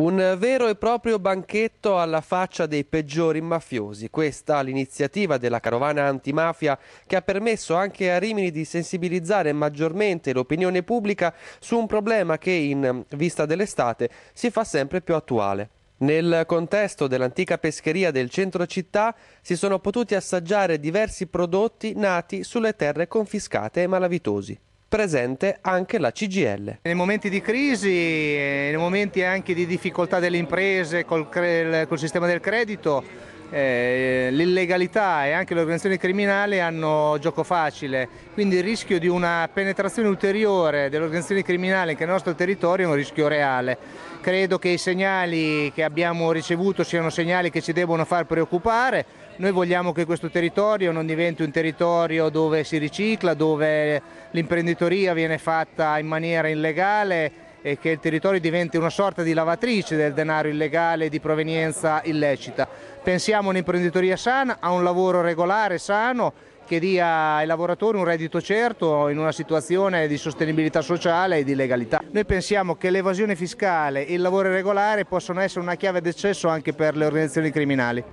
Un vero e proprio banchetto alla faccia dei peggiori mafiosi. Questa l'iniziativa della carovana antimafia che ha permesso anche a Rimini di sensibilizzare maggiormente l'opinione pubblica su un problema che in vista dell'estate si fa sempre più attuale. Nel contesto dell'antica pescheria del centro città si sono potuti assaggiare diversi prodotti nati sulle terre confiscate ai malavitosi presente anche la CGL. Nei momenti di crisi, eh, nei momenti anche di difficoltà delle imprese col, col sistema del credito, eh, l'illegalità e anche le organizzazioni criminali hanno gioco facile, quindi il rischio di una penetrazione ulteriore delle organizzazioni criminali anche nel nostro territorio è un rischio reale. Credo che i segnali che abbiamo ricevuto siano segnali che ci devono far preoccupare, noi vogliamo che questo territorio non diventi un territorio dove si ricicla, dove l'imprenditoria viene fatta in maniera illegale e che il territorio diventi una sorta di lavatrice del denaro illegale di provenienza illecita. Pensiamo a un'imprenditoria sana, a un lavoro regolare, sano, che dia ai lavoratori un reddito certo in una situazione di sostenibilità sociale e di legalità. Noi pensiamo che l'evasione fiscale e il lavoro irregolare possono essere una chiave d'accesso anche per le organizzazioni criminali.